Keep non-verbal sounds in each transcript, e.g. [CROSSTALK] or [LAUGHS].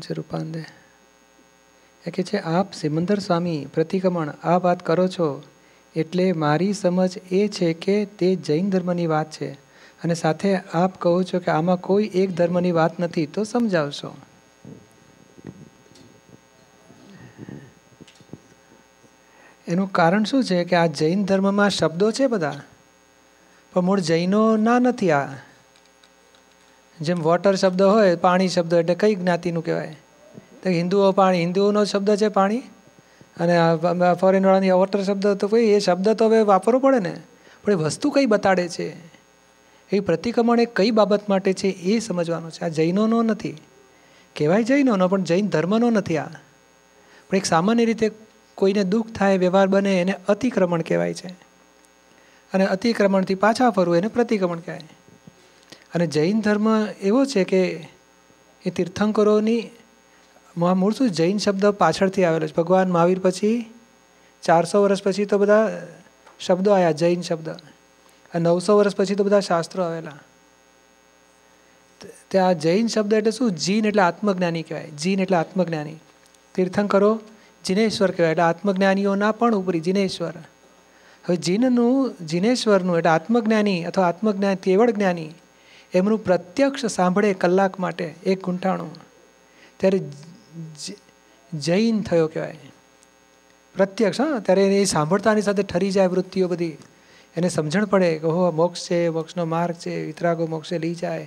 છે રૂપાંદે એ કે છે આપ સિમંદર સ્વામી પ્રતિક્રમણ આ વાત કરો છો એટલે મારી સમજ એ છે કે તે જૈન ધર્મની વાત છે અને સાથે આપ કહો છો કે આમાં કોઈ એક ધર્મની વાત નથી તો સમજાવશો એનું કારણ શું છે કે આ જૈન ધર્મમાં શબ્દો છે બધા પણ મૂળ જૈનો ના નથી આ જેમ વોટર શબ્દ હોય પાણી શબ્દ એટલે કઈ જ્ઞાતિનું કહેવાય તો હિન્દુઓ પાણી હિન્દુઓનો શબ્દ છે પાણી અને ફોરેનવાળાની વોટર શબ્દ તો કોઈ એ શબ્દ તો હવે વાપરવો પડે ને પણ એ વસ્તુ કઈ બતાડે છે એ પ્રતિક્રમણ એ કઈ બાબત માટે છે એ સમજવાનું છે આ જૈનોનો નથી કહેવાય જૈનોનો પણ જૈન ધર્મનો નથી આ પણ એક સામાન્ય રીતે કોઈને દુઃખ થાય વ્યવહાર બને એને અતિક્રમણ કહેવાય છે અને અતિક્રમણથી પાછા ફરવું એને પ્રતિક્રમણ કહેવાય અને જૈન ધર્મ એવો છે કે એ તીર્થંકરોની મૂળ શું જૈન શબ્દ પાછળથી આવેલો છે ભગવાન મહાવીર પછી ચારસો વર્ષ પછી તો બધા શબ્દો આવ્યા જૈન શબ્દ અને નવસો વર્ષ પછી તો બધા શાસ્ત્રો આવેલા ત્યાં જૈન શબ્દ એટલે શું જીન એટલે આત્મજ્ઞાની કહેવાય જીન એટલે આત્મજ્ઞાની તીર્થંકરો જીનેશ્વર કહેવાય એટલે આત્મજ્ઞાનીઓના પણ ઉપરી જિનેશ્વર હવે જીનનું જીનેશ્વરનું એટલે આત્મજ્ઞાની અથવા આત્મજ્ઞાન કેવળ જ્ઞાની એમનું પ્રત્યક્ષ સાંભળે કલાક માટે એક ગૂંઠાણું ત્યારે જૈન થયો કહેવાય પ્રત્યક્ષ હા ત્યારે એ સાંભળતાની સાથે ઠરી જાય વૃત્તિઓ બધી એને સમજણ પડે કે હો મોક્ષ છે મોક્ષનો માર્ગ છે વિતરાગો મોક્ષે લઈ જાય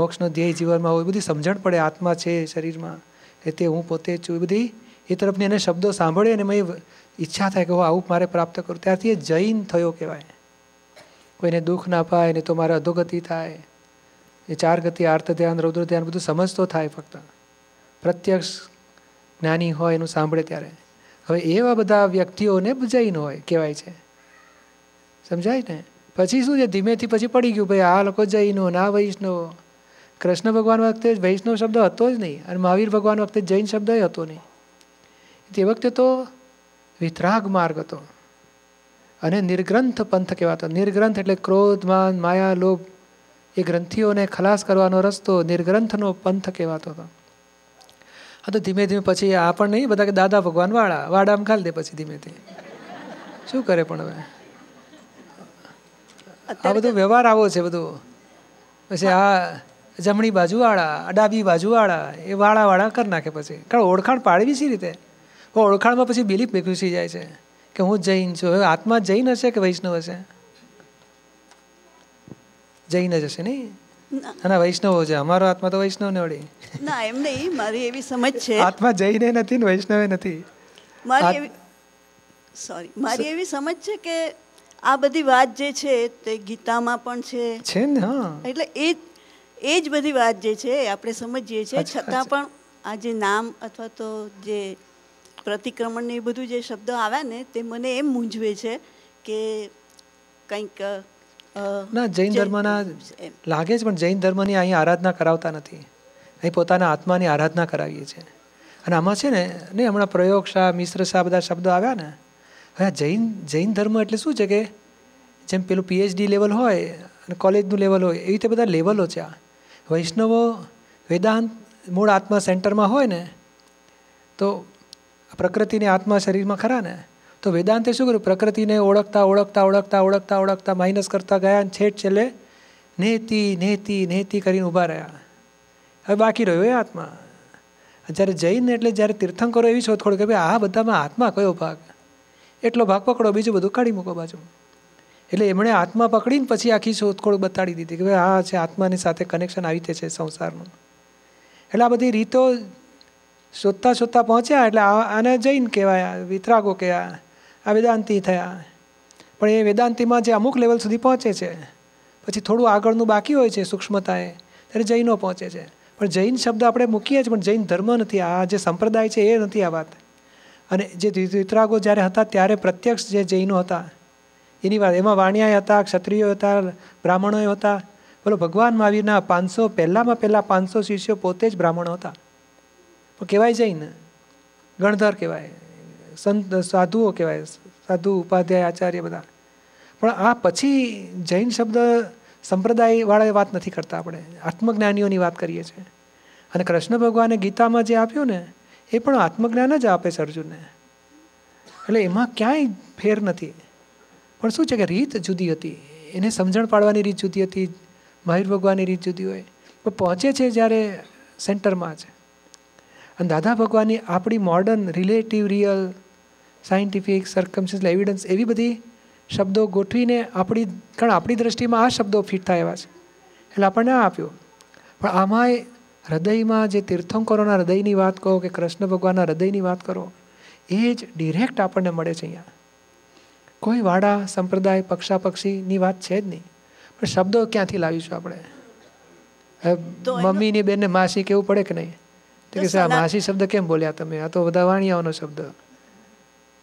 મોક્ષનો ધ્યેય જીવનમાં હોય બધી સમજણ પડે આત્મા છે શરીરમાં એ તે હું પોતે છું એ બધી એ તરફની એને શબ્દો સાંભળે અને મેં ઈચ્છા થાય કે હો આવું મારે પ્રાપ્ત કરું ત્યારથી એ જૈન થયો કહેવાય કોઈને દુઃખ ના પાય ને તો મારે અધોગતિ થાય એ ચાર ગતિ આર્થ ધ્યાન રૌદ્ર ધ્યાન બધું સમજતો થાય ફક્ત પ્રત્યક્ષ જ્ઞાની હોય એનું સાંભળે ત્યારે હવે એવા બધા વ્યક્તિઓને જૈન હોય કહેવાય છે સમજાય ને પછી શું છે ધીમેથી પછી પડી ગયું ભાઈ આ લોકો જૈનો ના વૈષ્ણવ કૃષ્ણ ભગવાન વખતે વૈષ્ણવ શબ્દ હતો જ નહીં અને મહાવીર ભગવાન વખતે જૈન શબ્દ હતો નહીં તે વખતે તો વિતરાગ માર્ગ હતો અને નિર્ગ્રંથ પંથ કહેવાતો નિર્ગ્રંથ એટલે ક્રોધ માન માયા લોભ એ ગ્રંથિઓને ખલાસ કરવાનો રસ્તો નિર્ગ્રંથનો પંથ કહેવાતો હતો હા તો ધીમે ધીમે પછી આ પણ નહીં બધા કે દાદા ભગવાન વાળા વાડા આમ ખાલી દે પછી ધીમે ધીમે શું કરે પણ હવે આ બધો વ્યવહાર આવો છે બધો પછી આ જમણી બાજુવાળા ડાબી બાજુવાળા એ વાળાવાળા કરી નાખે પછી કારણ ઓળખાણ પાડવી સી રીતે ઓળખાણમાં પછી બિલીફ બેઘુસી જાય છે કે હું જૈન છું હવે આત્મા જૈન હશે કે વૈષ્ણવ હશે જઈને જ હશે નહીં ના વૈષ્ણવો છે અમારો આત્મા તો વૈષ્ણવ ને વળી ના એમ નહીં મારી એવી સમજ છે આત્મા જૈને નથી ને વૈષ્ણવે નથી સોરી મારી એવી સમજ છે કે આ બધી વાત જે છે તે ગીતામાં પણ છે છે ને એટલે એ એ જ બધી વાત જે છે આપણે સમજીએ છીએ છતાં પણ આ જે નામ અથવા તો જે પ્રતિક્રમણ ને એ બધું જે શબ્દો આવ્યા ને તે મને એમ મૂંઝવે છે કે કંઈક ના જૈન ધર્મના લાગે છે પણ જૈન ધર્મની અહીં આરાધના કરાવતા નથી અહીં પોતાના આત્માની આરાધના કરાવીએ છીએ અને આમાં છે ને નહીં હમણાં પ્રયોગ શાહ મિશ્ર શાહ બધા શબ્દો આવ્યા ને હવે જૈન જૈન ધર્મ એટલે શું છે કે જેમ પેલું પીએચડી લેવલ હોય અને કોલેજનું લેવલ હોય એવી રીતે બધા લેવલો છે આ વૈષ્ણવો વેદાંત મૂળ આત્મા સેન્ટરમાં હોય ને તો પ્રકૃતિને આત્મા શરીરમાં ખરા ને તો વેદાંતે શું કર્યું પ્રકૃતિને ઓળખતા ઓળખતા ઓળખતા ઓળખતા ઓળખતા માઇનસ કરતા ગયા અને છેટ છેલ્લે નેતિ નેતિ નેતિ કરીને ઊભા રહ્યા હવે બાકી રહ્યો એ આત્મા જ્યારે જઈને એટલે જ્યારે તીર્થંકરો એવી શોધખોળ કે ભાઈ આ બધામાં આત્મા કયો ભાગ એટલો ભાગ પકડો બીજું બધું કાઢી મૂકો બાજુ એટલે એમણે આત્મા પકડીને પછી આખી શોધખોળ બતાડી દીધી કે ભાઈ આ છે આત્માની સાથે કનેક્શન આવી રીતે છે સંસારનું એટલે આ બધી રીતો શોધતા શોધતા પહોંચ્યા એટલે આને જઈને કહેવાય વિતરાગો કહેવાય આ વેદાંતિ થયા પણ એ વેદાંતિમાં જે અમુક લેવલ સુધી પહોંચે છે પછી થોડું આગળનું બાકી હોય છે સૂક્ષ્મતાએ ત્યારે જૈનો પહોંચે છે પણ જૈન શબ્દ આપણે મૂકીએ જ પણ જૈન ધર્મ નથી આ જે સંપ્રદાય છે એ નથી આ વાત અને જે દ્વિતરાગો જ્યારે હતા ત્યારે પ્રત્યક્ષ જે જૈનો હતા એની વાત એમાં વાણિયાએ હતા ક્ષત્રિયો હતા બ્રાહ્મણોએ હતા બોલો ભગવાન મહાવીરના પાંચસો પહેલાંમાં પહેલાં પાંચસો શિષ્યો પોતે જ બ્રાહ્મણો હતા પણ કહેવાય જૈન ગણધર કહેવાય સંત સાધુઓ કહેવાય સાધુ ઉપાધ્યાય આચાર્ય બધા પણ આ પછી જૈન શબ્દ સંપ્રદાયવાળાએ વાત નથી કરતા આપણે આત્મજ્ઞાનીઓની વાત કરીએ છીએ અને કૃષ્ણ ભગવાને ગીતામાં જે આપ્યું ને એ પણ આત્મજ્ઞાન જ આપે છે અર્જુનને એટલે એમાં ક્યાંય ફેર નથી પણ શું છે કે રીત જુદી હતી એને સમજણ પાડવાની રીત જુદી હતી મહિર ભગવાનની રીત જુદી હોય પણ પહોંચે છે જ્યારે સેન્ટરમાં છે અને દાદા ભગવાનની આપણી modern relative real scientific circumstances evidence એવી બધી શબ્દો ગોઠવીને આપણી કારણ આપણી દ્રષ્ટિમાં આ શબ્દો ફિટ થાય એવા છે એટલે આપણને આ આપ્યો પણ આમાંય હૃદયમાં જે તીર્થંકરોના હૃદયની વાત કહો કે કૃષ્ણ ભગવાનના હૃદયની વાત કરો એ જ ડિરેક્ટ આપણને મળે છે અહીંયા કોઈ વાડા સંપ્રદાય પક્ષા પક્ષીની વાત છે જ નહીં પણ શબ્દો ક્યાંથી લાવીશું આપણે મમ્મીની બેનને માસી કેવું પડે કે નહીં કે માસી શબ્દ કેમ બોલ્યા તમે આ તો બધા વાણિયાઓનો શબ્દ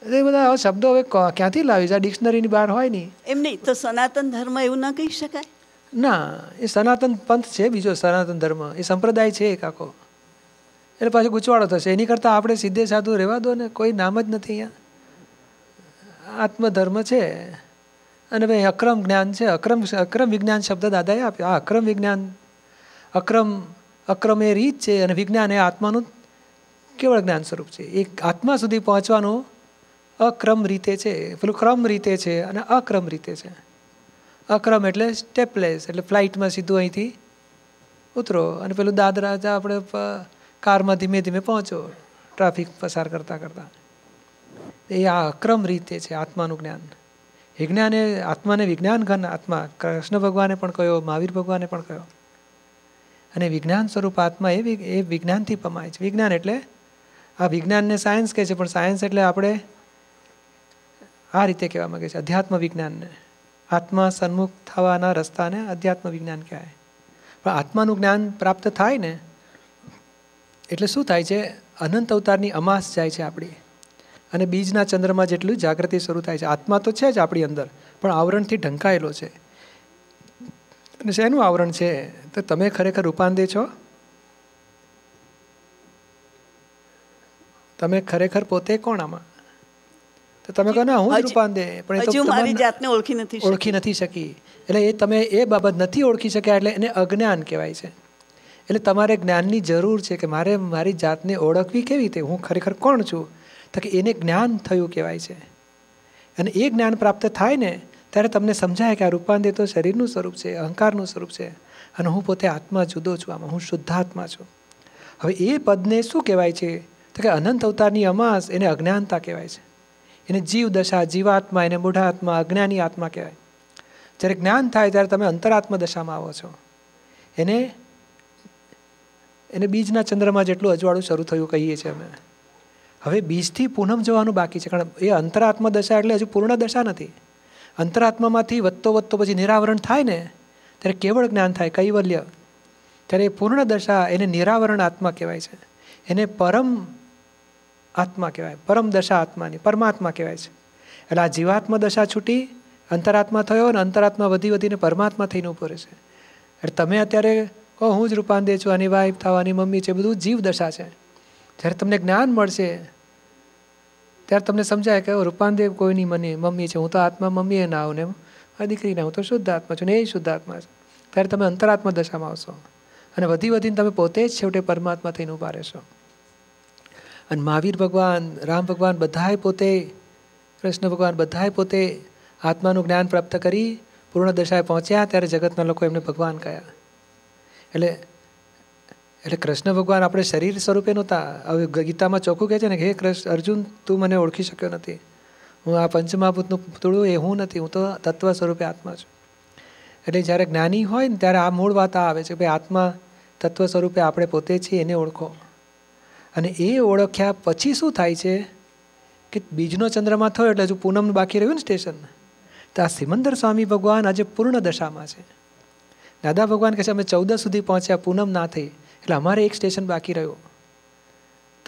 એ બધા શબ્દો હવે ક્યાંથી લાવી છે ડિક્શનરીની બહાર હોય નહીં એમ નહીં તો સનાતન ધર્મ એવું ના કહી શકાય ના એ સનાતન પંથ છે બીજો સનાતન ધર્મ એ સંપ્રદાય છે એક આખો એટલે પાછો ગૂંચવાડો થશે એની કરતાં આપણે સીધે સાધુ રહેવા દો ને કોઈ નામ જ નથી અહીંયા આત્મધર્મ છે અને ભાઈ અક્રમ જ્ઞાન છે અક્રમ અક્રમ વિજ્ઞાન શબ્દ દાદાએ આપ્યો આ અક્રમ વિજ્ઞાન અક્રમ અક્રમ એ રીત છે અને વિજ્ઞાન એ આત્માનું કેવળ જ્ઞાન સ્વરૂપ છે એક આત્મા સુધી પહોંચવાનું અક્રમ રીતે છે પેલું ક્રમ રીતે છે અને અક્રમ રીતે છે અક્રમ એટલે સ્ટેપલેસ એટલે ફ્લાઇટમાં સીધું અહીંથી ઉતરો અને પેલું દાદરા જ્યાં આપણે કારમાં ધીમે ધીમે પહોંચો ટ્રાફિક પસાર કરતાં કરતાં એ આ અક્રમ રીતે છે આત્માનું જ્ઞાન વિજ્ઞાને આત્માને વિજ્ઞાન ઘન આત્મા કૃષ્ણ ભગવાને પણ કહ્યો મહાવીર ભગવાને પણ કહ્યો અને વિજ્ઞાન સ્વરૂપ આત્મા એ એ વિજ્ઞાનથી પમાય છે વિજ્ઞાન એટલે આ વિજ્ઞાનને સાયન્સ કહે છે પણ સાયન્સ એટલે આપણે આ રીતે કહેવા માગે છે અધ્યાત્મ વિજ્ઞાનને આત્મા સન્મુખ થવાના રસ્તાને અધ્યાત્મ વિજ્ઞાન કહેવાય પણ આત્માનું જ્ઞાન પ્રાપ્ત થાય ને એટલે શું થાય છે અનંત અવતારની અમાસ જાય છે આપણી અને બીજના ચંદ્રમાં જેટલું જાગૃતિ શરૂ થાય છે આત્મા તો છે જ આપણી અંદર પણ આવરણથી ઢંકાયેલો છે અને શેનું આવરણ છે તો તમે ખરેખર રૂપાંતે છો તમે ખરેખર પોતે કોણ આમાં તો તમે કહો ના હું જ દે પણ હજુ મારી જાતને ઓળખી નથી ઓળખી નથી શકી એટલે એ તમે એ બાબત નથી ઓળખી શક્યા એટલે એને અજ્ઞાન કહેવાય છે એટલે તમારે જ્ઞાનની જરૂર છે કે મારે મારી જાતને ઓળખવી કેવી રીતે હું ખરેખર કોણ છું તો કે એને જ્ઞાન થયું કહેવાય છે અને એ જ્ઞાન પ્રાપ્ત થાય ને ત્યારે તમને સમજાય કે આ રૂપાંદે તો શરીરનું સ્વરૂપ છે અહંકારનું સ્વરૂપ છે અને હું પોતે આત્મા જુદો છું આમાં હું શુદ્ધાત્મા છું હવે એ પદને શું કહેવાય છે તો કે અનંત અવતારની અમાસ એને અજ્ઞાનતા કહેવાય છે એને જીવદશા જીવાત્મા એને મૂઢાત્મા અજ્ઞાની આત્મા કહેવાય જ્યારે જ્ઞાન થાય ત્યારે તમે અંતરાત્મ દશામાં આવો છો એને એને બીજના ચંદ્રમાં જેટલું અજવાળું શરૂ થયું કહીએ છીએ અમે હવે બીજથી પૂનમ જવાનું બાકી છે કારણ એ અંતરાત્મ દશા એટલે હજુ પૂર્ણ દશા નથી અંતરાત્મામાંથી વધતો વધતો પછી નિરાવરણ થાય ને ત્યારે કેવળ જ્ઞાન થાય કૈવલ્ય ત્યારે એ પૂર્ણ દશા એને નિરાવરણ આત્મા કહેવાય છે એને પરમ આત્મા કહેવાય પરમ દશા આત્માની પરમાત્મા કહેવાય છે એટલે આ જીવાત્મા દશા છૂટી અંતરાત્મા થયો અને અંતરાત્મા વધી વધીને પરમાત્મા થઈને ઉપર છે એટલે તમે અત્યારે કહો હું જ રૂપાંદે છું આની વાઈફ થવાની મમ્મી છે બધું જીવ દશા છે જ્યારે તમને જ્ઞાન મળશે ત્યારે તમને સમજાય કે રૂપાંદેવ કોઈની મને મમ્મી છે હું તો આત્મા મમ્મીએ ના આવું ને આ દીકરીના હું તો શુદ્ધ આત્મા છું ને એ શુદ્ધ આત્મા છે ત્યારે તમે અંતરાત્મા દશામાં આવશો અને વધી વધીને તમે પોતે જ છેવટે પરમાત્મા થઈને ઉભા રહેશો અને મહાવીર ભગવાન રામ ભગવાન બધાએ પોતે કૃષ્ણ ભગવાન બધાએ પોતે આત્માનું જ્ઞાન પ્રાપ્ત કરી પૂર્ણ દશાએ પહોંચ્યા ત્યારે જગતના લોકો એમને ભગવાન કહ્યા એટલે એટલે કૃષ્ણ ભગવાન આપણે શરીર સ્વરૂપે નહોતા હવે ગીતામાં ચોખ્ખું કહે છે ને કે હે કૃષ્ણ અર્જુન તું મને ઓળખી શક્યો નથી હું આ પંચમહાભૂતનું પૂતળું એ હું નથી હું તો તત્વ સ્વરૂપે આત્મા છું એટલે જ્યારે જ્ઞાની હોય ને ત્યારે આ મૂળ વાત આવે છે કે ભાઈ આત્મા તત્વ સ્વરૂપે આપણે પોતે છીએ એને ઓળખો અને એ ઓળખ્યા પછી શું થાય છે કે બીજનો ચંદ્રમાં થયો એટલે હજુ પૂનમનું બાકી રહ્યું ને સ્ટેશન તો આ સિમંદર સ્વામી ભગવાન આજે પૂર્ણ દશામાં છે દાદા ભગવાન કહે છે અમે ચૌદસ સુધી પહોંચ્યા પૂનમ ના થઈ એટલે અમારે એક સ્ટેશન બાકી રહ્યું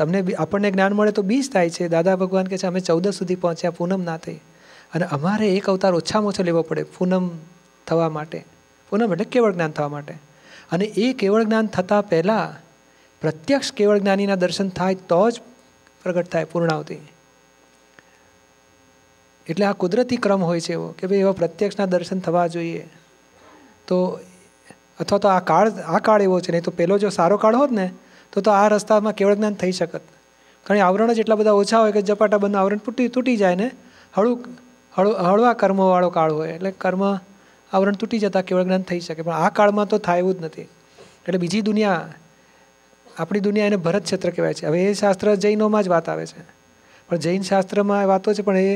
તમને આપણને જ્ઞાન મળે તો બીજ થાય છે દાદા ભગવાન કહે છે અમે ચૌદસ સુધી પહોંચ્યા પૂનમ ના થઈ અને અમારે એક અવતાર ઓછામાં ઓછો લેવો પડે પૂનમ થવા માટે પૂનમ એટલે કેવળ જ્ઞાન થવા માટે અને એ કેવળ જ્ઞાન થતાં પહેલાં પ્રત્યક્ષ કેવળ જ્ઞાનીના દર્શન થાય તો જ પ્રગટ થાય પૂર્ણાવતિ એટલે આ કુદરતી ક્રમ હોય છે એવો કે ભાઈ એવા પ્રત્યક્ષના દર્શન થવા જોઈએ તો અથવા તો આ કાળ આ કાળ એવો છે નહીં તો પહેલો જો સારો કાળ હોત ને તો તો આ રસ્તામાં કેવળ જ્ઞાન થઈ શકત કારણ કે આવરણ જ એટલા બધા ઓછા હોય કે ઝપાટા બંધ આવરણ તૂટી તૂટી જાય ને હળું હળુ હળવા કર્મવાળો કાળ હોય એટલે કર્મ આવરણ તૂટી જતાં કેવળ જ્ઞાન થઈ શકે પણ આ કાળમાં તો થાય એવું જ નથી એટલે બીજી દુનિયા આપણી દુનિયા એને ભરત ક્ષેત્ર કહેવાય છે હવે એ શાસ્ત્ર જૈનોમાં જ વાત આવે છે પણ જૈન શાસ્ત્રમાં વાતો છે પણ એ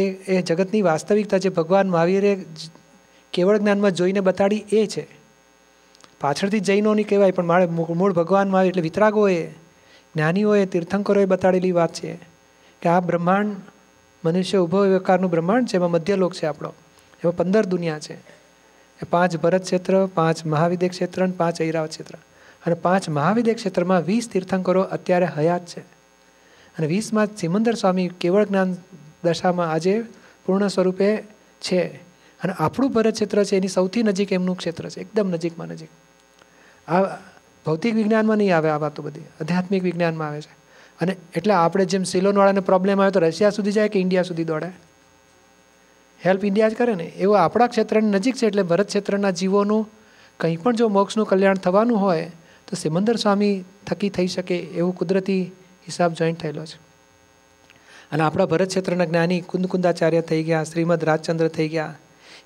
એ એ જગતની વાસ્તવિકતા જે ભગવાન મહાવીરે કેવળ જ્ઞાનમાં જોઈને બતાડી એ છે પાછળથી જૈનોની કહેવાય પણ મારે મૂળ ભગવાન મહાવીર એટલે વિતરાગોએ જ્ઞાનીઓએ તીર્થંકરોએ બતાડેલી વાત છે કે આ બ્રહ્માંડ મનુષ્ય ઉભો એ બ્રહ્માંડ છે એમાં મધ્યલોક છે આપણો એમાં પંદર દુનિયા છે એ પાંચ ભરત ક્ષેત્ર પાંચ મહાવિદ્ય ક્ષેત્ર અને પાંચ ઐરાવત ક્ષેત્ર અને પાંચ મહાવિદ્ય ક્ષેત્રમાં વીસ તીર્થંકરો અત્યારે હયાત છે અને વીસમાં સિમંદર સ્વામી કેવળ જ્ઞાન દશામાં આજે પૂર્ણ સ્વરૂપે છે અને આપણું ભરત ક્ષેત્ર છે એની સૌથી નજીક એમનું ક્ષેત્ર છે એકદમ નજીકમાં નજીક આ ભૌતિક વિજ્ઞાનમાં નહીં આવે આ વાતો બધી આધ્યાત્મિક વિજ્ઞાનમાં આવે છે અને એટલે આપણે જેમ સિલોનવાળાને પ્રોબ્લેમ આવે તો રશિયા સુધી જાય કે ઇન્ડિયા સુધી દોડે હેલ્પ ઇન્ડિયા જ કરે ને એવું આપણા ક્ષેત્રની નજીક છે એટલે ભરત ક્ષેત્રના જીવોનું કંઈ પણ જો મોક્ષનું કલ્યાણ થવાનું હોય તો સિમંદર સ્વામી થકી થઈ શકે એવો કુદરતી હિસાબ જોઈન્ટ થયેલો છે અને આપણા ભરત ક્ષેત્રના જ્ઞાની કુંદકુંદાચાર્ય થઈ ગયા શ્રીમદ રાજચંદ્ર થઈ ગયા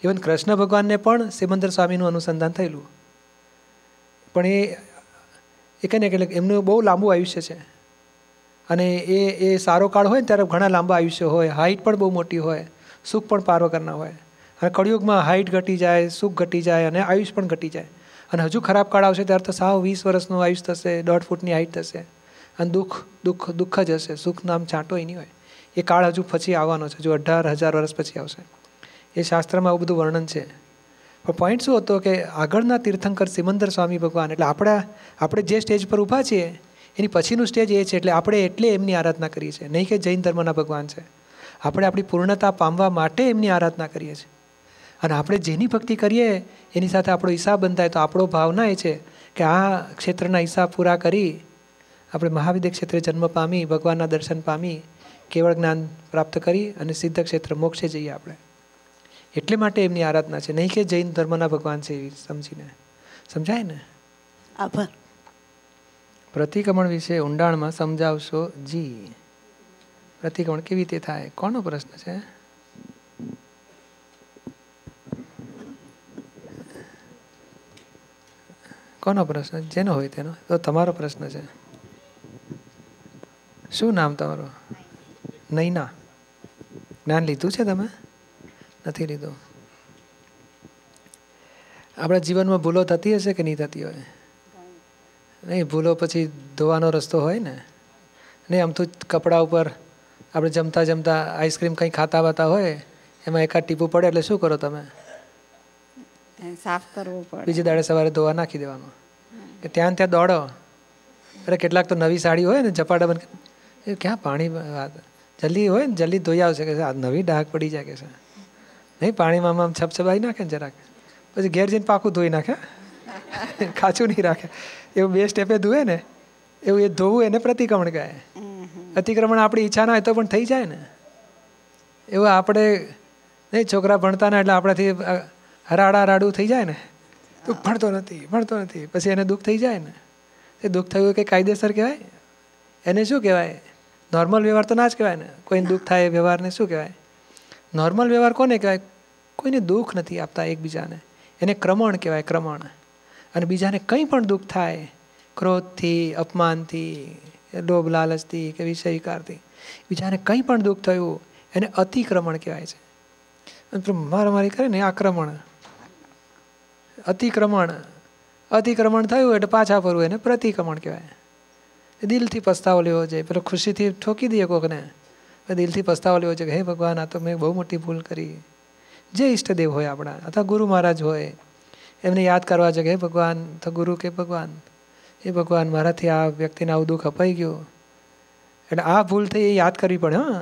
ઇવન કૃષ્ણ ભગવાનને પણ સિમંદર સ્વામીનું અનુસંધાન થયેલું પણ એ એ કહે ને કે એમનું બહુ લાંબુ આયુષ્ય છે અને એ એ સારો કાળ હોય ને ત્યારે ઘણા લાંબા આયુષ્ય હોય હાઇટ પણ બહુ મોટી હોય સુખ પણ પાર વગરના હોય અને કળિયુગમાં હાઇટ ઘટી જાય સુખ ઘટી જાય અને આયુષ પણ ઘટી જાય અને હજુ ખરાબ કાળ આવશે ત્યારે તો સાવ વીસ વર્ષનું આયુષ થશે દોઢ ફૂટની હાઈટ થશે અને દુઃખ દુઃખ દુઃખ જ હશે સુખ નામ છાંટો નહીં હોય એ કાળ હજુ પછી આવવાનો છે જો અઢાર હજાર વર્ષ પછી આવશે એ શાસ્ત્રમાં આવું બધું વર્ણન છે પણ પોઈન્ટ શું હતો કે આગળના તીર્થંકર સિમંદર સ્વામી ભગવાન એટલે આપણા આપણે જે સ્ટેજ પર ઊભા છીએ એની પછીનું સ્ટેજ એ છે એટલે આપણે એટલે એમની આરાધના કરીએ છીએ નહીં કે જૈન ધર્મના ભગવાન છે આપણે આપણી પૂર્ણતા પામવા માટે એમની આરાધના કરીએ છીએ અને આપણે જેની ભક્તિ કરીએ એની સાથે આપણો હિસાબ બંધાય તો આપણો ભાવના એ છે કે આ ક્ષેત્રના હિસાબ પૂરા કરી આપણે મહાવિદ્ય ક્ષેત્રે જન્મ પામી ભગવાનના દર્શન પામી કેવળ જ્ઞાન પ્રાપ્ત કરી અને સિદ્ધ ક્ષેત્ર મોક્ષે જઈએ આપણે એટલે માટે એમની આરાધના છે નહીં કે જૈન ધર્મના ભગવાન છે એવી સમજીને સમજાય ને આભાર પ્રતિક્રમણ વિશે ઊંડાણમાં સમજાવશો જી પ્રતિક્રમણ કેવી રીતે થાય કોનો પ્રશ્ન છે કોનો પ્રશ્ન જેનો હોય તેનો તો તમારો પ્રશ્ન છે શું નામ તમારું નૈના જ્ઞાન લીધું છે તમે નથી લીધું આપણા જીવનમાં ભૂલો થતી હશે કે નહીં થતી હોય નહીં ભૂલો પછી ધોવાનો રસ્તો હોય ને નહીં આમ તો કપડાં ઉપર આપણે જમતા જમતા આઈસ્ક્રીમ કંઈ ખાતા વાતા હોય એમાં એકાદ ટીપું પડે એટલે શું કરો તમે સાફ કરવું પડે બીજે દાડે સવારે ધોવા નાખી દેવાનું કે ત્યાં ત્યાં દોડો અરે કેટલાક તો નવી સાડી હોય ને ઝપાટા બન એ ક્યાં પાણી જલ્દી હોય ને જલ્દી ધોઈ આવશે કે આ નવી ડાઘ પડી જાય કે છે નહીં પાણીમાં આમ છપછપાઈ નાખે ને જરાક પછી ઘેર જઈને પાકું ધોઈ નાખે કાચું [LAUGHS] નહીં રાખે એવું બે સ્ટેપે ધોવે ને એવું એ ધોવું એને પ્રતિક્રમણ કહે અતિક્રમણ આપણી ઈચ્છા ના હોય તો પણ થઈ જાય ને એવું આપણે નહીં છોકરા ભણતા ના એટલે આપણાથી રાડા રાડું થઈ જાય ને તો ભણતો નથી ભણતો નથી પછી એને દુઃખ થઈ જાય ને એ દુઃખ થયું કે કાયદેસર કહેવાય એને શું કહેવાય નોર્મલ વ્યવહાર તો ના જ કહેવાય ને કોઈને દુઃખ થાય એ વ્યવહારને શું કહેવાય નોર્મલ વ્યવહાર કોને કહેવાય કોઈને દુઃખ નથી આપતા એકબીજાને એને ક્રમણ કહેવાય ક્રમણ અને બીજાને કંઈ પણ દુઃખ થાય ક્રોધથી અપમાનથી લોભ લાલચથી કે વિષય વિકારથી બીજાને કંઈ પણ દુઃખ થયું એને અતિક્રમણ કહેવાય છે મારામારી કરે ને આક્રમણ અતિક્રમણ અતિક્રમણ થયું એટલે પાછા ફરવું એને પ્રતિક્રમણ કહેવાય દિલથી પસ્તાવો લેવો જોઈએ પેલો ખુશીથી ઠોકી દઈએ કોકને દિલથી પસ્તાવો લેવો જોઈએ કે હે ભગવાન આ તો મેં બહુ મોટી ભૂલ કરી જે ઈષ્ટદેવ હોય આપણા અથવા ગુરુ મહારાજ હોય એમને યાદ કરવા જોઈએ કે હે ભગવાન તો ગુરુ કે ભગવાન એ ભગવાન મારાથી આ વ્યક્તિને આવું દુઃખ અપાઈ ગયું એટલે આ ભૂલ થઈ એ યાદ કરવી પડે હા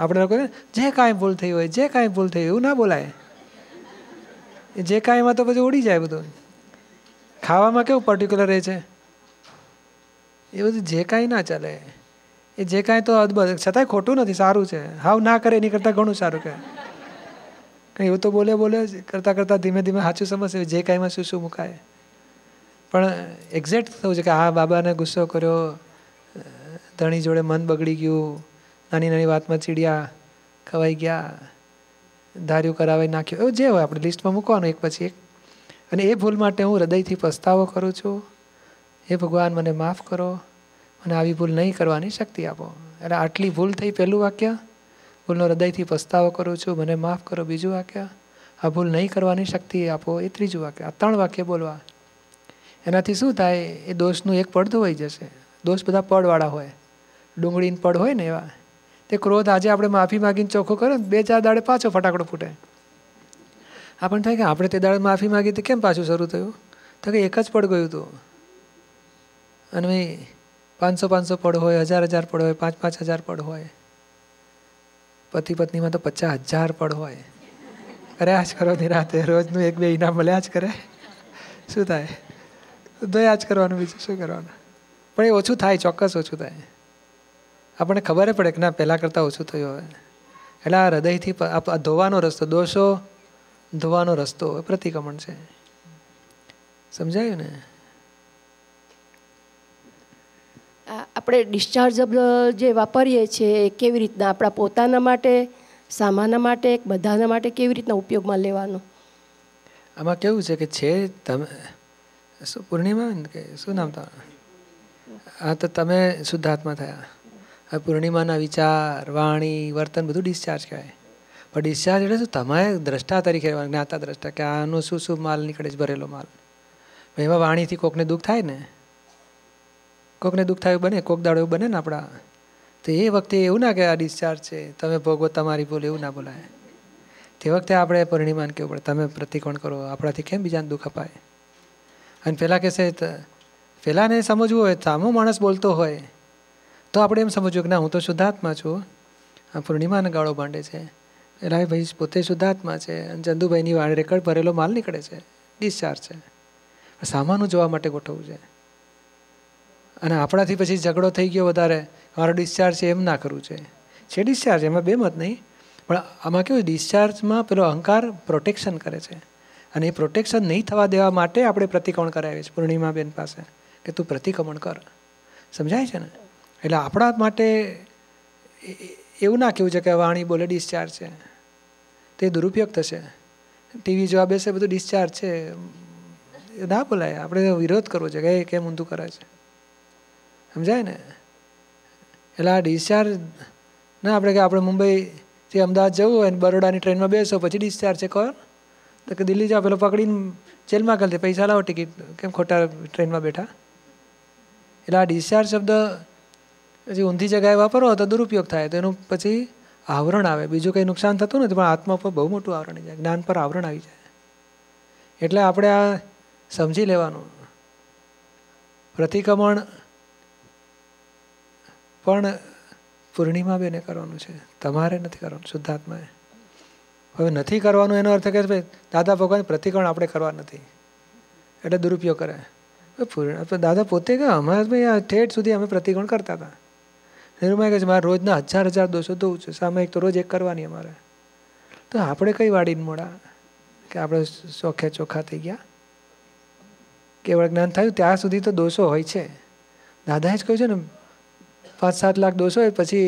આપણે લોકોને જે કાંઈ ભૂલ થઈ હોય જે કાંઈ ભૂલ થઈ હોય એવું ના બોલાય જે કાંઈ એમાં તો પછી ઉડી જાય બધું ખાવામાં કેવું પર્ટિક્યુલર રહે છે એ બધું જે કાંઈ ના ચાલે એ જે કાંઈ તો અદભુત છતાંય ખોટું નથી સારું છે હાવ ના કરે એની કરતાં ઘણું સારું કહે કંઈ એવું તો બોલે બોલે કરતાં કરતાં ધીમે ધીમે સાચું સમજશે જે કાંઈમાં શું શું મુકાય પણ એક્ઝેક્ટ થવું છે કે આ બાબાને ગુસ્સો કર્યો ધણી જોડે મન બગડી ગયું નાની નાની વાતમાં ચીડિયા ખવાઈ ગયા ધાર્યું કરાવી નાખ્યું એવું જે હોય આપણે લિસ્ટમાં મૂકવાનું એક પછી એક અને એ ભૂલ માટે હું હૃદયથી પસ્તાવો કરું છું હે ભગવાન મને માફ કરો મને આવી ભૂલ નહીં કરવાની શક્તિ આપો એટલે આટલી ભૂલ થઈ પહેલું વાક્ય ભૂલનો હૃદયથી પસ્તાવો કરું છું મને માફ કરો બીજું વાક્ય આ ભૂલ નહીં કરવાની શક્તિ આપો એ ત્રીજું વાક્ય આ ત્રણ વાક્ય બોલવા એનાથી શું થાય એ દોષનું એક પડતું હોઈ જશે દોષ બધા પડવાળા હોય ડુંગળીને પડ હોય ને એવા તે ક્રોધ આજે આપણે માફી માગીને ચોખ્ખો કરે ને બે ચાર દાડે પાછો ફટાકડો ફૂટે આપણને થાય કે આપણે તે દાડે માફી માગી તો કેમ પાછું શરૂ થયું તો કે એક જ પડ ગયું હતું અને ભાઈ પાંચસો પાંચસો પડ હોય હજાર હજાર પડ હોય પાંચ પાંચ હજાર પડ હોય પતિ પત્નીમાં તો પચાસ હજાર પડ હોય કર્યા જ કરો ની રાતે રોજનું એક બે ઇનામ મળ્યા જ કરે શું થાય દયા જ કરવાનું બીજું શું કરવાનું પણ એ ઓછું થાય ચોક્કસ ઓછું થાય આપણને ખબર પડે કે ના પહેલાં કરતાં ઓછું થયું હવે એટલે આ હૃદયથી આ ધોવાનો રસ્તો દોષો ધોવાનો રસ્તો પ્રતિક્રમણ છે સમજાયું ને આપણે ડિસ્ચાર્જ જે વાપરીએ છીએ કેવી રીતના આપણા પોતાના માટે સામાના માટે બધાના માટે કેવી રીતના ઉપયોગમાં લેવાનો આમાં કેવું છે કે છે તમે શું પૂર્ણિમા કે શું નામ તમારું હા તો તમે શુદ્ધાત્મા થયા હવે પૂર્ણિમાના વિચાર વાણી વર્તન બધું ડિસ્ચાર્જ કહેવાય પણ ડિસ્ચાર્જ એટલે શું તમારે દ્રષ્ટા તરીકે જ્ઞાતા દ્રષ્ટા કે આનો શું શું માલ નીકળે છે ભરેલો માલ એમાં વાણીથી કોકને દુઃખ થાય ને કોકને દુઃખ થાય બને કોક દાડો એવું બને ને આપણા તો એ વખતે એવું ના કે આ ડિસ્ચાર્જ છે તમે ભોગવો તમારી ભૂલ એવું ના બોલાય તે વખતે આપણે પરિણીમાન કેવું પડે તમે પ્રતિકોણ કરો આપણાથી કેમ બીજાને દુઃખ અપાય અને પહેલાં કહેશે પહેલાંને સમજવું હોય સામો માણસ બોલતો હોય તો આપણે એમ સમજવું કે ના હું તો શુદ્ધાત્મા છું આ પૂર્ણિમાને ગાળો ભાંડે છે રાયભાઈ પોતે શુદ્ધાત્મા છે અને ચંદુભાઈની વાળ રેકર્ડ ભરેલો માલ નીકળે છે ડિસ્ચાર્જ છે સામાનું જોવા માટે ગોઠવવું છે અને આપણાથી પછી ઝઘડો થઈ ગયો વધારે મારો ડિસ્ચાર્જ છે એમ ના કરવું છે છે ડિસ્ચાર્જ એમાં બે મત નહીં પણ આમાં કેવું ડિસ્ચાર્જમાં પેલો અહંકાર પ્રોટેક્શન કરે છે અને એ પ્રોટેક્શન નહીં થવા દેવા માટે આપણે પ્રતિક્રમણ કરાવીએ છીએ પૂર્ણિમાબેન પાસે કે તું પ્રતિક્રમણ કર સમજાય છે ને એટલે આપણા માટે એવું ના કહેવું છે કે વાણી બોલે ડિસ્ચાર્જ છે તે દુરુપયોગ થશે ટીવી જોવા બેસે બધું ડિસ્ચાર્જ છે ના બોલાય આપણે વિરોધ કરવો છે કે એ કેમ ઊંધું કરે છે સમજાય ને એટલે આ ડિસ્ચાર્જ ના આપણે કે આપણે મુંબઈથી અમદાવાદ જવું હોય ને બરોડાની ટ્રેનમાં બેસો પછી ડિસ્ચાર્જ છે કોણ તો કે દિલ્હી જાઓ પેલો પકડીને જેલમાં કરી દે પૈસા લાવો ટિકિટ કેમ ખોટા ટ્રેનમાં બેઠા એટલે આ ડિસ્ચાર્જ શબ્દ પછી ઊંધી જગ્યાએ વાપરો તો દુરુપયોગ થાય તો એનું પછી આવરણ આવે બીજું કંઈ નુકસાન થતું નથી પણ આત્મા પર બહુ મોટું આવરણ આવી જાય જ્ઞાન પર આવરણ આવી જાય એટલે આપણે આ સમજી લેવાનું પ્રતિક્રમણ પણ પૂર્ણિમા બેને કરવાનું છે તમારે નથી કરવાનું શુદ્ધાત્માએ હવે નથી કરવાનું એનો અર્થ કે ભાઈ દાદા ભગવાન પ્રતિક્રમણ આપણે કરવા નથી એટલે દુરુપયોગ કરે પૂર્ણ દાદા પોતે કે અમે ભાઈ ઠેઠ સુધી અમે પ્રતિક્રમણ કરતા હતા નિરૂમા કહે છે મારે રોજના હજાર હજાર દોષો ધોવું છું સામાયિક તો રોજ એક કરવાની અમારે તો આપણે કઈ વાડીને મોડા કે આપણે ચોખે ચોખા થઈ ગયા કેવળ જ્ઞાન થયું ત્યાં સુધી તો દોષો હોય છે દાદાએ જ કહ્યું છે ને પાંચ સાત લાખ દોષો હોય પછી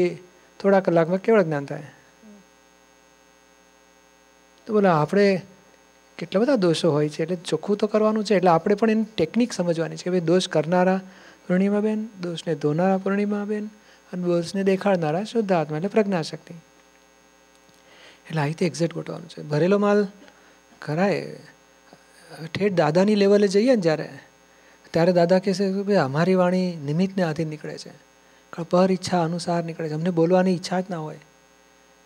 થોડા કલાકમાં કેવળ જ્ઞાન થાય તો બોલો આપણે કેટલા બધા દોષો હોય છે એટલે ચોખ્ખું તો કરવાનું છે એટલે આપણે પણ એની ટેકનિક સમજવાની છે કે ભાઈ દોષ કરનારા પૂર્ણિમા બેન દોષને ધોનારા પૂર્ણિમા બેન અને વર્લ્ડ્સને દેખાડનારા શુદ્ધાત્મા એટલે પ્રજ્ઞાશક્તિ એટલે આ રીતે એક્ઝેક્ટ ગોઠવાનું છે ભરેલો માલ કરાય ઠેઠ દાદાની લેવલે જઈએ ને જ્યારે ત્યારે દાદા કહેશે કે ભાઈ અમારી વાણી નિમિત્તને આધીન નીકળે છે પર ઈચ્છા અનુસાર નીકળે છે અમને બોલવાની ઈચ્છા જ ના હોય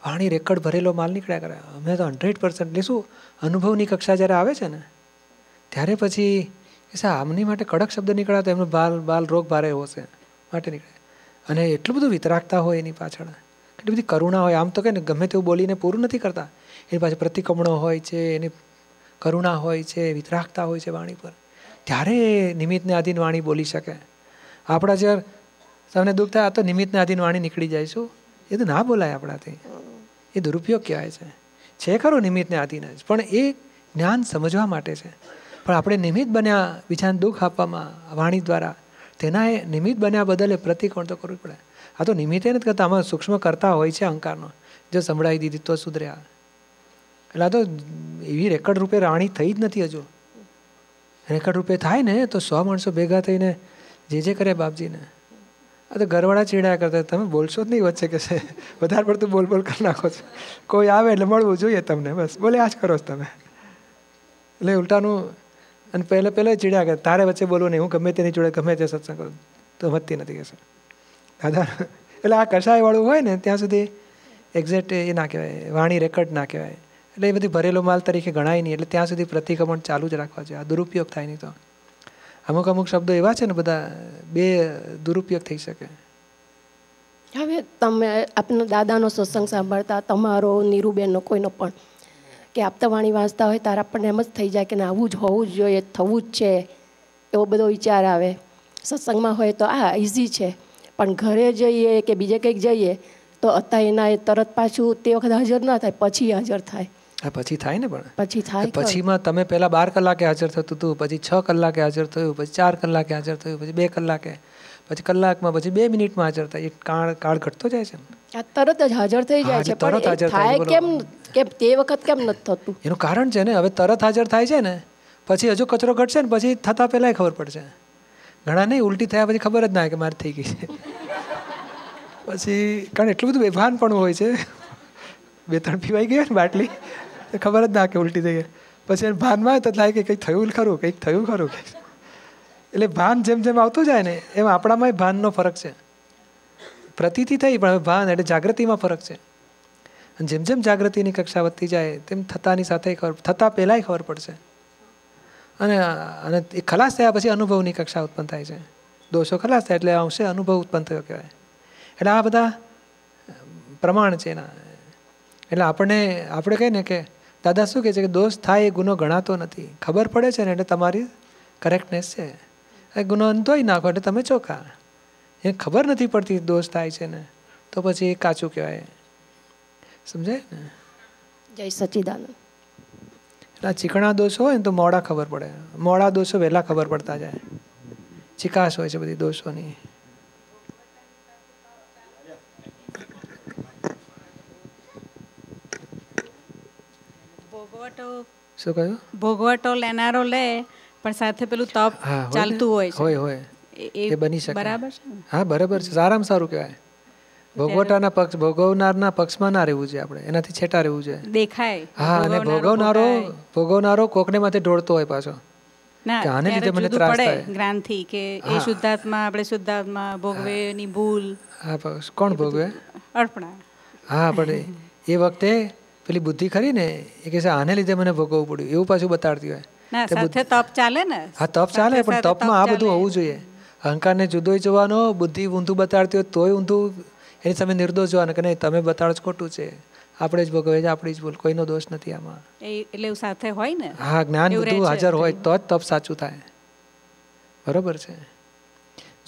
વાણી રેકર્ડ ભરેલો માલ નીકળ્યા કરે અમે તો હંડ્રેડ પર્સન્ટ લેશું અનુભવની કક્ષા જ્યારે આવે છે ને ત્યારે પછી કે સા આમની માટે કડક શબ્દ નીકળ્યા તો એમનો બાલ બાલ રોગ ભારે હશે માટે નીકળે અને એટલું બધું વિતરાગતા હોય એની પાછળ એટલી બધી કરુણા હોય આમ તો કે ને ગમે તેવું બોલીને પૂરું નથી કરતા એની પાછળ પ્રતિકમણો હોય છે એની કરુણા હોય છે વિતરાગતા હોય છે વાણી પર ત્યારે નિમિત્તને આધીન વાણી બોલી શકે આપણા જે તમને દુઃખ થાય આ તો નિમિત્તને આધીન વાણી નીકળી જાય શું એ તો ના બોલાય આપણાથી એ દુરુપયોગ કહેવાય છે છે ખરું નિમિત્તને આધીન જ પણ એ જ્ઞાન સમજવા માટે છે પણ આપણે નિમિત્ત બન્યા બીજાને દુઃખ આપવામાં વાણી દ્વારા તેના એ નિમિત્ત બન્યા બદલે પ્રતિકોણ તો કરવું પડે આ તો નિમિત્તે નથી કરતા આમાં સૂક્ષ્મ કરતા હોય છે અહંકારનો જો સંભળાવી દીધી તો સુધર્યા એટલે આ તો એવી રેકર્ડ રૂપે રાણી થઈ જ નથી હજુ રેકર્ડ રૂપે થાય ને તો સો માણસો ભેગા થઈને જે જે કરે બાપજીને આ તો ઘરવાળા ચીડાયા કરતા તમે બોલશો જ નહીં વચ્ચે કે છે વધારે પડતું બોલ બોલ કરી નાખો છો કોઈ આવે એટલે મળવું જોઈએ તમને બસ બોલે આ જ કરો છો તમે એટલે ઉલટાનું અને પહેલાં પહેલાં ચીડ્યા કે તારે વચ્ચે બોલવું નહીં હું ગમે તેની જોડે ગમે તે સત્સંગ કરું તો વધતી નથી કહેશે દાદા એટલે આ કસાયવાળું હોય ને ત્યાં સુધી એક્ઝેક્ટ એ ના કહેવાય વાણી રેકર્ડ ના કહેવાય એટલે એ બધું ભરેલો માલ તરીકે ગણાય નહીં એટલે ત્યાં સુધી પ્રતિક્રમણ ચાલુ જ રાખવા જોઈએ આ દુરુપયોગ થાય નહીં તો અમુક અમુક શબ્દો એવા છે ને બધા બે દુરુપયોગ થઈ શકે હવે તમે આપના દાદાનો સત્સંગ સાંભળતા તમારો નીરુબેનનો કોઈનો પણ કે આપતાવાણી વાંચતા હોય તારા આપણને એમ જ થઈ જાય કે ના આવું જ હોવું જ જોઈએ થવું જ છે એવો બધો વિચાર આવે સત્સંગમાં હોય તો આ ઇઝી છે પણ ઘરે જઈએ કે બીજે કંઈક જઈએ તો અત્યારે એના એ તરત પાછું તે વખત હાજર ના થાય પછી હાજર થાય પછી થાય ને પણ પછી થાય પછીમાં તમે પહેલાં બાર કલાકે હાજર થતું હતું પછી છ કલાકે હાજર થયું પછી ચાર કલાકે હાજર થયું પછી બે કલાકે પછી કલાકમાં પછી બે મિનિટમાં હાજર થાય એ કાળ કાળ ઘટતો જાય છે તરત જ હાજર થઈ જાય છે તરત હાજર થાય કેમ કેમ તે વખત કેમ નથી થતું એનું કારણ છે ને હવે તરત હાજર થાય છે ને પછી હજુ કચરો ઘટશે ને પછી થતા પહેલાંય ખબર પડશે ઘણા નહીં ઉલટી થયા પછી ખબર જ ના કે મારે થઈ ગઈ છે પછી કારણ એટલું બધું બેભાન પણ હોય છે બે ત્રણ પીવાઈ ગયા ને બાટલી ખબર જ ના કે ઉલટી થઈ ગયા પછી ભાનમાં તો થાય કે કંઈક થયું ખરું કંઈક થયું ખરું કંઈક એટલે ભાન જેમ જેમ આવતું જાય ને એમ આપણામાં ભાનનો ફરક છે પ્રતિતિ થઈ પણ હવે ભાન એટલે જાગૃતિમાં ફરક છે અને જેમ જેમ જાગૃતિની કક્ષા વધતી જાય તેમ થતાની સાથે ખબર થતાં પહેલાંય ખબર પડશે અને અને એ ખલાસ થયા પછી અનુભવની કક્ષા ઉત્પન્ન થાય છે દોષો ખલાસ થાય એટલે અંશે અનુભવ ઉત્પન્ન થયો કહેવાય એટલે આ બધા પ્રમાણ છે એના એટલે આપણને આપણે કહીએ ને કે દાદા શું કહે છે કે દોષ થાય એ ગુનો ગણાતો નથી ખબર પડે છે ને એટલે તમારી કરેક્ટનેસ છે એ ગુનો ધોઈ નાખો એટલે તમે ચોખ્ખા એ ખબર નથી પડતી દોષ થાય છે ને તો પછી એ કાચું કહેવાય સમજાય ને જય સચિદાનંદ એટલે ચીકણા દોષો હોય ને તો મોડા ખબર પડે મોડા દોષો વહેલા ખબર પડતા જાય ચિકાસ હોય છે બધી દોષોની ભોગવટો શું કહ્યું ભોગવટો લેનારો લે પણ સાથે પેલું તપ ચાલતું હોય હોય હોય એ બની શકે બરાબર છે હા બરાબર છે સારામાં સારું કહેવાય ભોગવટાના પક્ષ ભોગવનારના પક્ષમાં ના રહેવું છે આપણે એનાથી છેટા રહેવું છે દેખાય હા અને ભોગવનારો ભોગવનારો કોકને માથે ઢોળતો હોય પાછો આને લીધે મને ત્રાસ થાય ગ્રાંથી કે એ શુદ્ધાત્મા આપણે શુદ્ધાત્મા ભોગવેની ભૂલ હા કોણ ભોગવે અર્પણા હા પણ એ વખતે પેલી બુદ્ધિ ખરી ને એ કહે આને લીધે મને ભોગવવું પડ્યું એવું પાછું બતાડતી હોય હા તપ ચાલે પણ તપમાં આ બધું હોવું જોઈએ અહંકારને જુદોય જોવાનો બુદ્ધિ ઊંધું બતાડતી હોય તોય ઊંધું એની સામે નિર્દોષ જોવાનું કે નહીં તમે બતાડો ખોટું છે આપણે જ ભોગવે છે આપણી જ ભૂલ કોઈનો દોષ નથી આમાં એટલે સાથે હોય ને હા જ્ઞાન બધું હાજર હોય તો જ તપ સાચું થાય બરોબર છે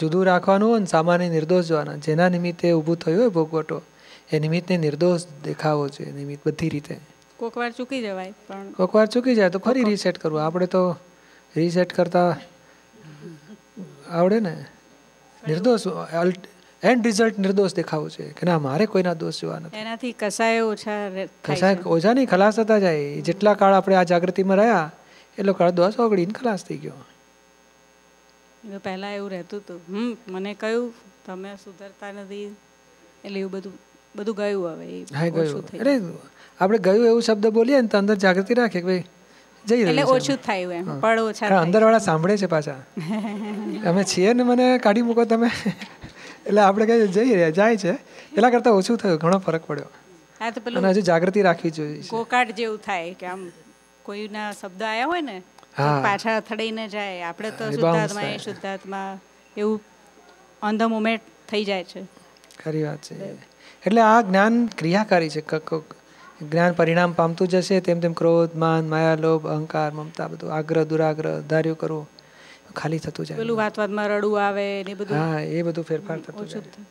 જુદું રાખવાનું અને સામાન્ય નિર્દોષ જોવાના જેના નિમિત્તે ઊભું થયું હોય ભોગવટો એ નિમિત્તને નિર્દોષ દેખાવો છે નિમિત્ત બધી રીતે કોકવાર ચૂકી જવાય પણ કોકવાર ચૂકી જાય તો ફરી રીસેટ કરવું આપણે તો રીસેટ કરતા આવડે ને નિર્દોષ એન્ડ રિઝલ્ટ નિર્દોષ દેખાવું છે કે ના મારે કોઈના દોષ જોવા નથી એનાથી કસાય ઓછા કસાય ઓછા નહીં ખલાસ થતા જાય જેટલા કાળ આપણે આ જાગૃતિમાં રહ્યા એટલો કાળ દોષ ઓગળીને ખલાસ થઈ ગયો પહેલાં એવું રહેતું હતું હમ મને કહ્યું તમે સુધરતા નથી એટલે એવું બધું બધું ગયું હવે હા ગયું આપણે ગયું એવું શબ્દ બોલીએ ને તો અંદર જાગૃતિ રાખે ભાઈ જઈ એટલે ઓછું થાય એમ પડ ઓછા અંદરવાળા સાંભળે છે પાછા [LAUGHS] અમે છીએ ને મને કાઢી મૂકો તમે એટલે આપણે કઈ જઈ રહ્યા જાય છે એટલા કરતા ઓછું થયું ઘણો ફરક પડ્યો હા તો અને હજુ જાગૃતિ રાખવી જોઈએ કોકાટ જેવું થાય કે આમ કોઈના શબ્દ આવ્યા હોય ને પાછા અથડાઈને જાય આપણે તો શુદ્ધાત્મા શુદ્ધાત્મા એવું ઓન ધ મોમેન્ટ થઈ જાય છે ખરી વાત છે એટલે આ જ્ઞાન ક્રિયાકારી છે જ્ઞાન પરિણામ પામતું જશે તેમ તેમ ક્રોધ માન માયા લોભ અહંકાર મમતા બધું આગ્રહ દુરાગ્રહ ધાર્યું કરવું ખાલી થતું જાય પેલું વાત વાતમાં રડવું આવે હા એ બધું ફેરફાર થતું જાય